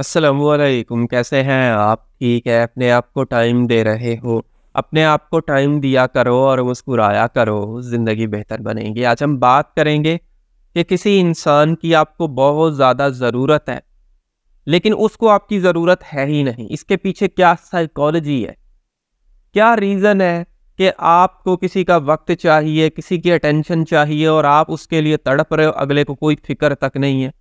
असलकुम कैसे हैं आप ठीक है अपने आप को टाइम दे रहे हो अपने आप को टाइम दिया करो और मुस्कुराया करो ज़िंदगी बेहतर बनेगी आज हम बात करेंगे कि किसी इंसान की आपको बहुत ज़्यादा ज़रूरत है लेकिन उसको आपकी ज़रूरत है ही नहीं इसके पीछे क्या साइकोलॉजी है क्या रीज़न है कि आपको किसी का वक्त चाहिए किसी की अटेंशन चाहिए और आप उसके लिए तड़प रहे हो अगले को कोई फिक्र तक नहीं है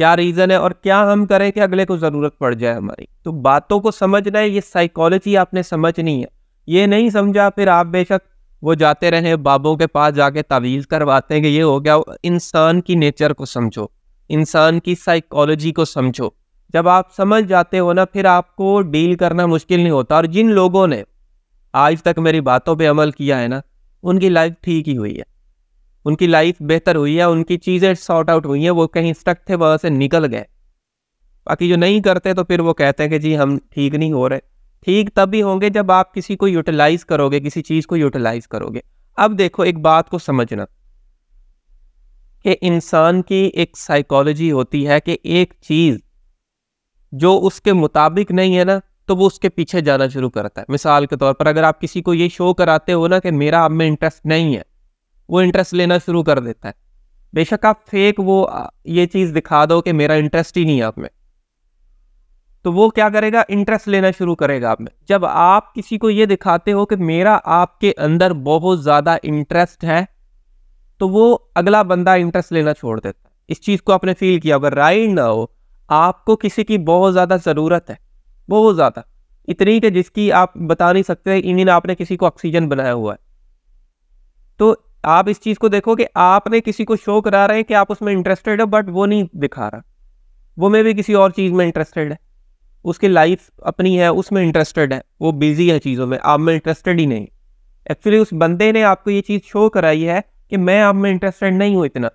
क्या रीज़न है और क्या हम करें कि अगले को ज़रूरत पड़ जाए हमारी तो बातों को समझना है ये साइकोलॉजी आपने समझनी है ये नहीं समझा फिर आप बेशक वो जाते रहे बाबों के पास जाके तावीज़ करवाते हैं कि ये हो गया इंसान की नेचर को समझो इंसान की साइकोलॉजी को समझो जब आप समझ जाते हो ना फिर आपको डील करना मुश्किल नहीं होता और जिन लोगों ने आज तक मेरी बातों पे अमल किया है ना उनकी लाइफ ठीक ही हुई है उनकी लाइफ बेहतर हुई है उनकी चीज़ें सॉर्ट आउट हुई हैं वो कहीं स्टक थे वहाँ से निकल गए बाकी जो नहीं करते तो फिर वो कहते हैं कि जी हम ठीक नहीं हो रहे ठीक तभी होंगे जब आप किसी को यूटिलाइज़ करोगे किसी चीज़ को यूटिलाइज़ करोगे अब देखो एक बात को समझना कि इंसान की एक साइकोलॉजी होती है कि एक चीज़ जो उसके मुताबिक नहीं है ना तो वो उसके पीछे जाना शुरू करता है मिसाल के तौर पर अगर आप किसी को ये शो कराते हो ना कि मेरा आप में इंटरेस्ट नहीं है वो इंटरेस्ट लेना शुरू कर देता है बेशक आप फेक वो ये चीज़ दिखा दो कि मेरा इंटरेस्ट ही नहीं है आप में तो वो क्या करेगा इंटरेस्ट लेना शुरू करेगा आप में जब आप किसी को ये दिखाते हो कि मेरा आपके अंदर बहुत ज़्यादा इंटरेस्ट है तो वो अगला बंदा इंटरेस्ट लेना छोड़ देता है इस चीज़ को आपने फील किया अगर राइट ना हो आपको किसी की बहुत ज़्यादा ज़रूरत है बहुत ज़्यादा इतनी कि जिसकी आप बता नहीं सकते इन आपने किसी को ऑक्सीजन बनाया हुआ है तो आप इस चीज़ को देखो कि आपने किसी को शो करा रहे हैं कि आप उसमें इंटरेस्टेड हो बट वो नहीं दिखा रहा वो मे भी किसी और चीज़ में इंटरेस्टेड है उसकी लाइफ अपनी है उसमें इंटरेस्टेड है वो बिजी है चीज़ों में आप में इंटरेस्टेड ही नहीं एक्चुअली उस बंदे ने आपको ये चीज़ शो कराई है कि मैं आप में इंटरेस्टेड नहीं हूँ इतना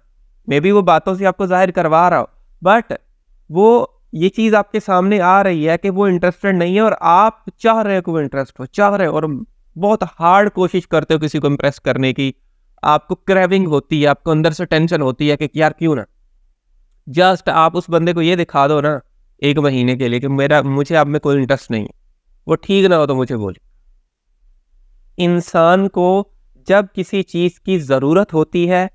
मे बी वो बातों से आपको जाहिर करवा रहा हो बट वो ये चीज़ आपके सामने आ रही है कि वो इंटरेस्टेड नहीं है और आप चाह रहे हो कि वो इंटरेस्ट हो चाह रहे हो और बहुत हार्ड कोशिश करते हो किसी को इंप्रेस करने की आपको क्रेविंग होती है आपको अंदर से टेंशन होती है कि यार क्यों ना जस्ट आप उस बंदे को ये दिखा दो ना एक महीने के लिए कि मेरा मुझे आप में कोई इंटरेस्ट नहीं है वो ठीक ना हो तो मुझे बोले इंसान को जब किसी चीज़ की ज़रूरत होती है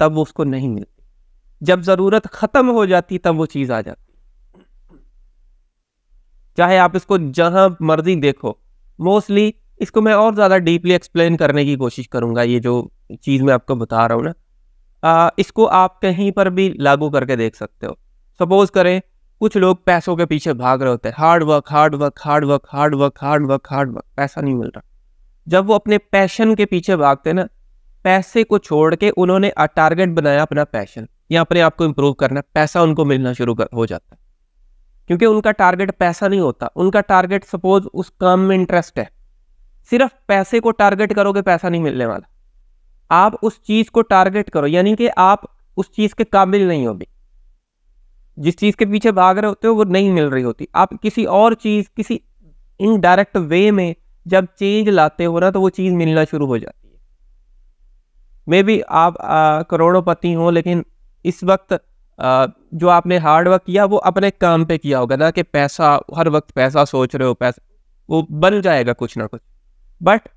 तब वो उसको नहीं मिलती जब ज़रूरत ख़त्म हो जाती तब वो चीज़ आ जाती चाहे आप इसको जहां मर्जी देखो मोस्टली इसको मैं और ज़्यादा डीपली एक्सप्लेन करने की कोशिश करूँगा ये जो चीज़ मैं आपको बता रहा हूँ ना आ, इसको आप कहीं पर भी लागू करके देख सकते हो सपोज़ करें कुछ लोग पैसों के पीछे भाग रहे होते हैं hard work hard work hard work hard work hard work hard work पैसा नहीं मिल रहा जब वो अपने पैशन के पीछे भागते ना पैसे को छोड़ के उन्होंने टारगेट बनाया अपना पैशन या अपने आप को इम्प्रूव करना पैसा उनको मिलना शुरू कर, हो जाता है क्योंकि उनका टारगेट पैसा नहीं होता उनका टारगेट सपोज उस काम में इंटरेस्ट है सिर्फ पैसे को टारगेट करोगे पैसा नहीं मिलने वाला आप उस चीज को टारगेट करो यानी कि आप उस चीज के काबिल नहीं होगी जिस चीज के पीछे भाग रहे होते हो वो नहीं मिल रही होती आप किसी और चीज किसी इनडायरेक्ट वे में जब चेंज लाते हो ना तो वो चीज मिलना शुरू हो जाती है मे भी आप पति हो लेकिन इस वक्त आ, जो आपने हार्ड वर्क किया वो अपने काम पे किया होगा ना कि पैसा हर वक्त पैसा सोच रहे हो पैसा वो बन जाएगा कुछ ना कुछ बट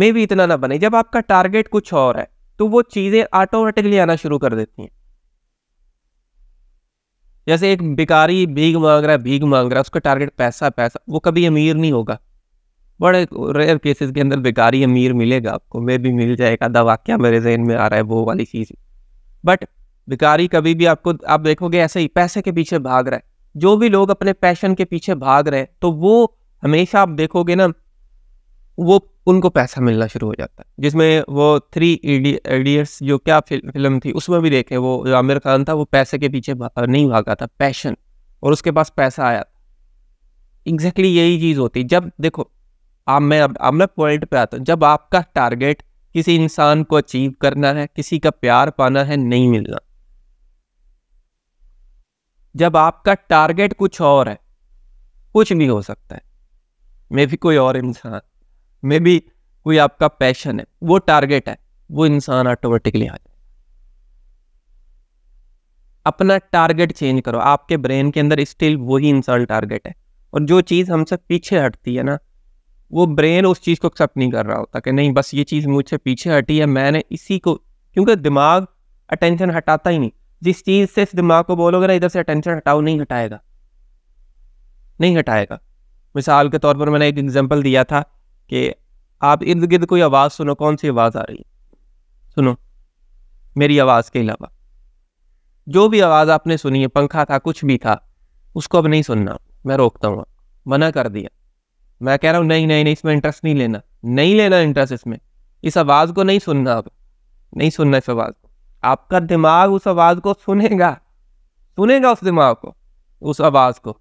मे भी इतना ना बने जब आपका टारगेट कुछ और है तो वो चीज़ें ऑटोमेटिकली आना शुरू कर देती हैं जैसे एक बिकारी भीग मांग रहा है भीग मांग रहा है उसका टारगेट पैसा पैसा वो कभी अमीर नहीं होगा बड़े रेयर केसेस के अंदर भिकारी अमीर मिलेगा आपको मे भी मिल जाएगा आधा क्या मेरे जहन में आ रहा है वो वाली चीज़ बट भिकारी कभी भी आपको आप देखोगे ऐसे ही पैसे के पीछे भाग रहा है जो भी लोग अपने पैशन के पीछे भाग रहे हैं तो वो हमेशा आप देखोगे ना वो उनको पैसा मिलना शुरू हो जाता है जिसमें वो थ्री इडियट्स जो क्या फिल्म थी उसमें भी देखें वो जो आमिर खान था वो पैसे के पीछे भा, नहीं भागा था पैशन और उसके पास पैसा आया था एग्जैक्टली यही चीज़ होती जब देखो आप मैं अब अब मैं पॉइंट पे आता हूँ जब आपका टारगेट किसी इंसान को अचीव करना है किसी का प्यार पाना है नहीं मिलना जब आपका टारगेट कुछ और है कुछ भी हो सकता है मे भी कोई और इंसान मे बी कोई आपका पैशन है वो टारगेट है वो इंसान ऑटोमेटिकली आ जाए अपना टारगेट चेंज करो आपके ब्रेन के अंदर स्टिल वही इंसान टारगेट है और जो चीज़ हमसे पीछे हटती है ना वो ब्रेन उस चीज़ को एक्सेप्ट नहीं कर रहा होता कि नहीं बस ये चीज़ मुझसे पीछे हटी है मैंने इसी को क्योंकि दिमाग अटेंशन हटाता ही नहीं जिस चीज़ से इस दिमाग को बोलोगे ना इधर से अटेंशन हटाओ नहीं हटाएगा नहीं हटाएगा मिसाल के तौर पर मैंने एक एग्जाम्पल दिया था कि आप इर्द गिर्द कोई आवाज़ सुनो कौन सी आवाज़ आ रही है सुनो मेरी आवाज़ के अलावा जो भी आवाज़ आपने सुनी है पंखा था कुछ भी था उसको अब नहीं सुनना मैं रोकता हूँ मना कर दिया मैं कह रहा हूँ नहीं नहीं नहीं इसमें इंटरेस्ट नहीं लेना नहीं लेना इंटरेस्ट इसमें इस आवाज़ को नहीं सुनना अब नहीं सुनना इस आवाज़ को आपका दिमाग उस आवाज़ को सुनेगा सुनेगा उस दिमाग को उस आवाज़ को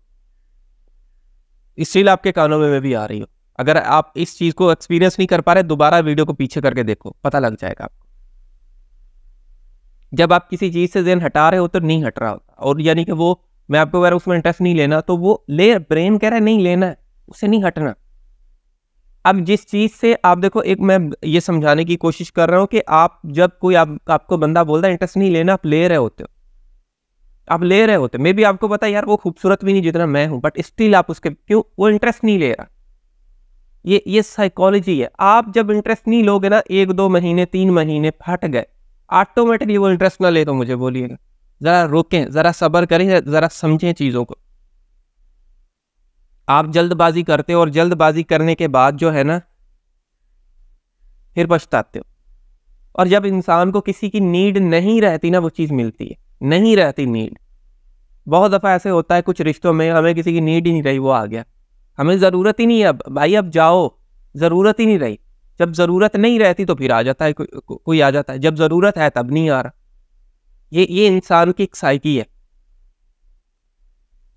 इसलिए आपके कानों में, में भी आ रही हो अगर आप इस चीज़ को एक्सपीरियंस नहीं कर पा रहे दोबारा वीडियो को पीछे करके देखो पता लग जाएगा आपको जब आप किसी चीज़ से जेन हटा रहे हो तो नहीं हट रहा होता और यानी कि वो मैं आपको अगर उसमें इंटरेस्ट नहीं लेना तो वो ले ब्रेन कह रहा है नहीं लेना उसे नहीं हटना अब जिस चीज़ से आप देखो एक मैं ये समझाने की कोशिश कर रहा हूं कि आप जब कोई आप, आपको बंदा बोलता है इंटरेस्ट नहीं लेना आप ले रहे होते हो आप ले रहे होते मे भी आपको पता यार वो खूबसूरत भी नहीं जितना मैं हूं बट स्टिल आप उसके क्यों वो इंटरेस्ट नहीं ले रहा ये ये साइकोलॉजी है आप जब इंटरेस्ट नहीं लोगे ना एक दो महीने तीन महीने फट गए ऑटोमेटिकली वो इंटरेस्ट ना ले तो मुझे बोलिएगा ज़रा रोकें ज़रा सब्र करें ज़रा समझें चीज़ों को आप जल्दबाजी करते हो और जल्दबाजी करने के बाद जो है ना फिर पछताते हो और जब इंसान को किसी की नीड नहीं रहती ना वो चीज़ मिलती है नहीं रहती नीड बहुत दफ़ा ऐसे होता है कुछ रिश्तों में हमें किसी की नीड ही नहीं रही वो आ गया हमें ज़रूरत ही नहीं है अब भाई अब जाओ ज़रूरत ही नहीं रही जब ज़रूरत नहीं रहती तो फिर आ जाता है को, को, कोई आ जाता है जब ज़रूरत है तब नहीं आ रहा ये ये इंसान की एक साइकी है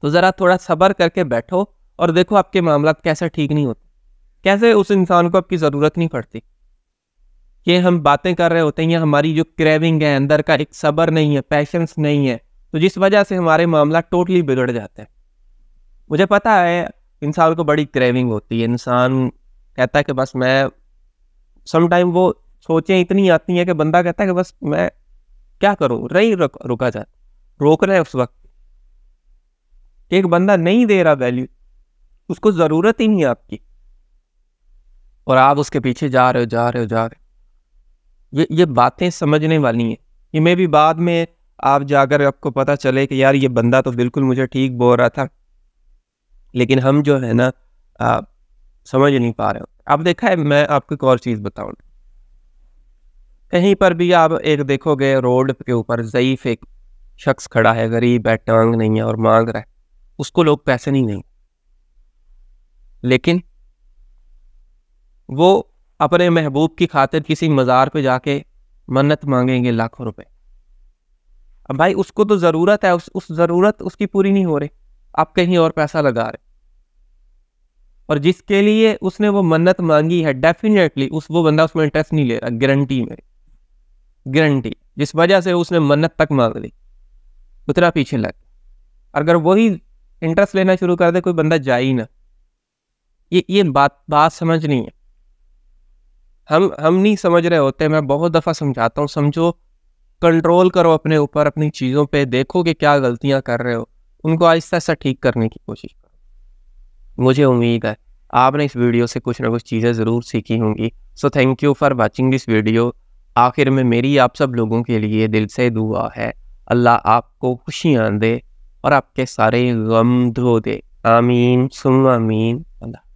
तो ज़रा थोड़ा सब्र करके बैठो और देखो आपके मामला कैसे ठीक नहीं होते कैसे उस इंसान को आपकी ज़रूरत नहीं पड़ती ये हम बातें कर रहे होते हैं या हमारी जो क्रेविंग है अंदर का एक सब्र नहीं है पैशंस नहीं है तो जिस वजह से हमारे मामला टोटली बिगड़ जाते हैं मुझे पता है इंसान को बड़ी क्रेविंग होती है इंसान कहता है कि बस मैं समटाइम वो सोचें इतनी आती हैं कि बंदा कहता है कि बस मैं क्या करूं रही रुक, रुका जाए रोक रहे हैं उस वक्त एक बंदा नहीं दे रहा वैल्यू उसको ज़रूरत ही नहीं आपकी और आप उसके पीछे जा रहे हो जा रहे हो जा रहे हो ये ये बातें समझने वाली हैं ये मे भी बाद में आप जाकर आपको पता चले कि यार ये बंदा तो बिल्कुल मुझे ठीक बोल रहा था लेकिन हम जो है ना आप समझ नहीं पा रहे हो आप देखा है मैं आपको एक और चीज़ बताऊँ कहीं पर भी आप एक देखोगे रोड के ऊपर ज़यीफ एक शख्स खड़ा है गरीब है टांग नहीं है और मांग रहा है उसको लोग पैसे नहीं देंगे लेकिन वो अपने महबूब की खातिर किसी मज़ार पे जाके मन्नत मांगेंगे लाखों रुपए अब भाई उसको तो ज़रूरत है उस उस ज़रूरत उसकी पूरी नहीं हो रही आप कहीं और पैसा लगा रहे और जिसके लिए उसने वो मन्नत मांगी है डेफिनेटली उस वो बंदा उसमें इंटरेस्ट नहीं ले रहा गारंटी में गारंटी जिस वजह से उसने मन्नत तक मांग ली उतना पीछे लग अगर वही इंटरेस्ट लेना शुरू कर दे कोई बंदा जाए ही ना ये ये बात बात समझ नहीं है हम हम नहीं समझ रहे होते मैं बहुत दफ़ा समझाता हूँ समझो कंट्रोल करो अपने ऊपर अपनी चीज़ों पे देखो कि क्या गलतियाँ कर रहे हो उनको आहिस्ता आहिस्ता ठीक करने की कोशिश करो मुझे उम्मीद है आपने इस वीडियो से कुछ ना कुछ चीज़ें ज़रूर सीखी होंगी so thank you for watching this video आखिर में मेरी आप सब लोगों के लिए दिल से दुआ है अल्लाह आपको खुशियाँ दे और आपके सारे गम धो दे आमीन सुम आमीन अल्लाह